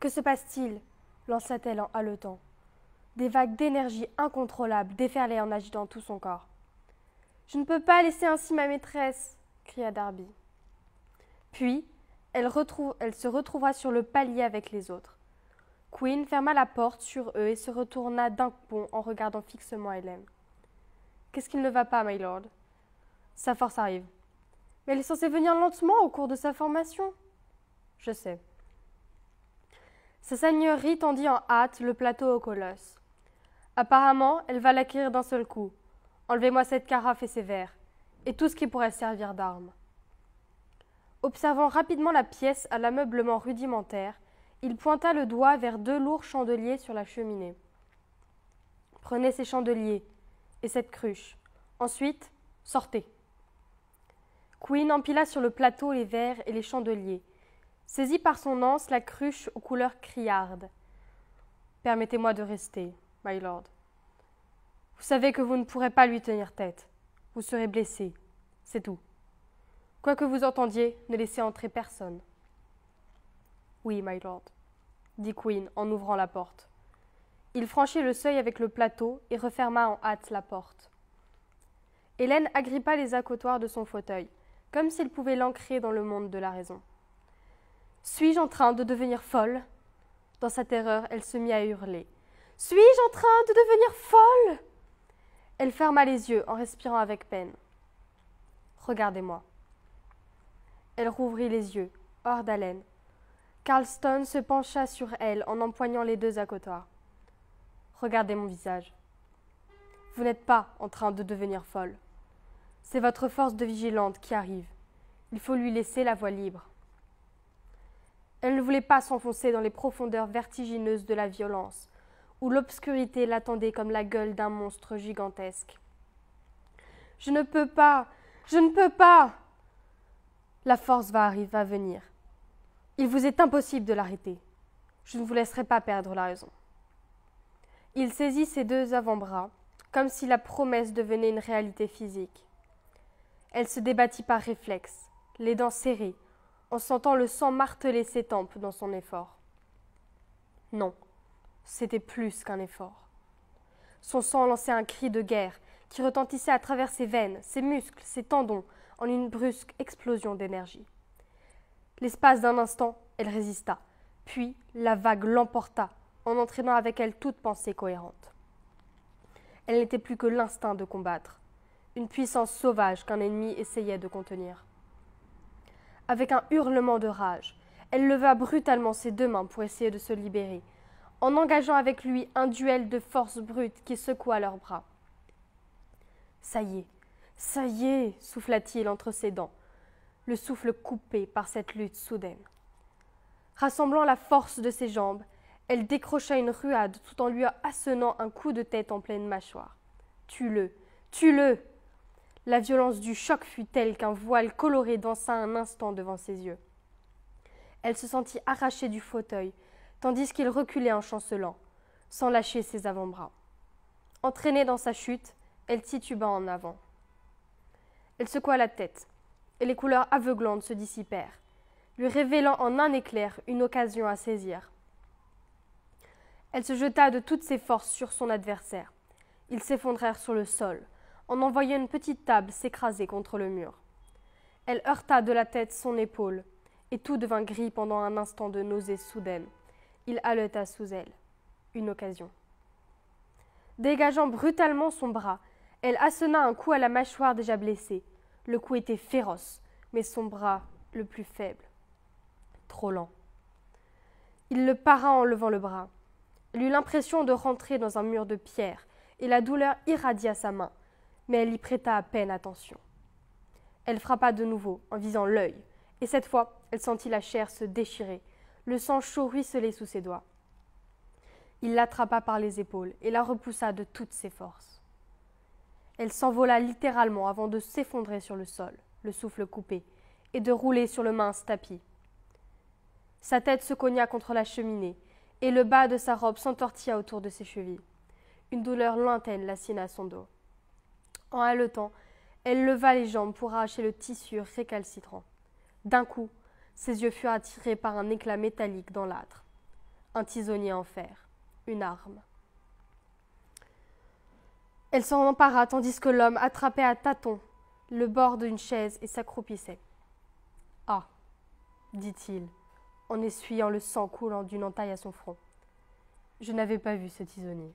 Que se passe-t-il lança-t-elle en haletant. Des vagues d'énergie incontrôlables déferlaient en agitant tout son corps. Je ne peux pas laisser ainsi ma maîtresse cria Darby. Puis, elle, se retrouva sur le palier avec les autres. Queen ferma la porte sur eux et se retourna d'un pont en regardant fixement Hélène. Qu'est-ce qu'il ne va pas, mylord Sa force arrive. Mais elle est censée venir lentement au cours de sa formation. Je sais. Sa seigneurie tendit en hâte le plateau au colosse. Apparemment, elle va l'acquérir d'un seul coup. Enlevez-moi cette carafe et ses verres, et tout ce qui pourrait servir d'arme. Observant rapidement la pièce à l'ameublement rudimentaire, il pointa le doigt vers deux lourds chandeliers sur la cheminée. Prenez ces chandeliers et cette cruche. Ensuite, sortez. Queen empila sur le plateau les verres et les chandeliers, saisit par son anse la cruche aux couleurs criardes. Permettez-moi de rester, my lord. Vous savez que vous ne pourrez pas lui tenir tête. Vous serez blessé, c'est tout. Quoi que vous entendiez, ne laissez entrer personne. Oui, my lord, dit Queen en ouvrant la porte. Il franchit le seuil avec le plateau et referma en hâte la porte. Hélène agrippa les accotoirs de son fauteuil, comme s'il pouvait l'ancrer dans le monde de la raison. Suis-je en train de devenir folle Dans sa terreur, elle se mit à hurler. Suis-je en train de devenir folle Elle ferma les yeux en respirant avec peine. Regardez-moi. Elle rouvrit les yeux, hors d'haleine. Carlston se pencha sur elle en empoignant les deux accotoirs. Regardez mon visage. Vous n'êtes pas en train de devenir folle. C'est votre force de vigilante qui arrive. Il faut lui laisser la voie libre. Elle ne voulait pas s'enfoncer dans les profondeurs vertigineuses de la violence, où l'obscurité l'attendait comme la gueule d'un monstre gigantesque. Je ne peux pas. Je ne peux pas. La force va arriver, va venir. Il vous est impossible de l'arrêter. Je ne vous laisserai pas perdre la raison. Il saisit ses deux avant-bras, comme si la promesse devenait une réalité physique. Elle se débattit par réflexe, les dents serrées, en sentant le sang marteler ses tempes dans son effort. Non, c'était plus qu'un effort. Son sang lançait un cri de guerre qui retentissait à travers ses veines, ses muscles, ses tendons, en une brusque explosion d'énergie. L'espace d'un instant, elle résista, puis la vague l'emporta, en entraînant avec elle toute pensée cohérente. Elle n'était plus que l'instinct de combattre, une puissance sauvage qu'un ennemi essayait de contenir avec un hurlement de rage. Elle leva brutalement ses deux mains pour essayer de se libérer, en engageant avec lui un duel de force brute qui secoua leurs bras. Ça y est, ça y est, souffla-t-il entre ses dents, le souffle coupé par cette lutte soudaine. Rassemblant la force de ses jambes, elle décrocha une ruade tout en lui assenant un coup de tête en pleine mâchoire. Tue-le, tue-le la violence du choc fut telle qu'un voile coloré dansa un instant devant ses yeux. Elle se sentit arrachée du fauteuil, tandis qu'il reculait en chancelant, sans lâcher ses avant-bras. Entraînée dans sa chute, elle tituba en avant. Elle secoua la tête, et les couleurs aveuglantes se dissipèrent, lui révélant en un éclair une occasion à saisir. Elle se jeta de toutes ses forces sur son adversaire. Ils s'effondrèrent sur le sol, en envoyant une petite table s'écraser contre le mur. Elle heurta de la tête son épaule, et tout devint gris pendant un instant de nausée soudaine. Il haleta sous elle. Une occasion. Dégageant brutalement son bras, elle assena un coup à la mâchoire déjà blessée. Le coup était féroce, mais son bras le plus faible. Trop lent. Il le para en levant le bras. Elle eut l'impression de rentrer dans un mur de pierre, et la douleur irradia sa main mais elle y prêta à peine attention. Elle frappa de nouveau en visant l'œil, et cette fois elle sentit la chair se déchirer, le sang chaud ruisseler sous ses doigts. Il l'attrapa par les épaules et la repoussa de toutes ses forces. Elle s'envola littéralement avant de s'effondrer sur le sol, le souffle coupé, et de rouler sur le mince tapis. Sa tête se cogna contre la cheminée, et le bas de sa robe s'entortilla autour de ses chevilles. Une douleur lointaine l'assina à son dos. En haletant, elle leva les jambes pour arracher le tissu récalcitrant. D'un coup, ses yeux furent attirés par un éclat métallique dans l'âtre. Un tisonnier en fer, une arme. Elle s'en empara tandis que l'homme attrapait à tâtons le bord d'une chaise et s'accroupissait. Ah dit-il, en essuyant le sang coulant d'une entaille à son front. Je n'avais pas vu ce tisonnier.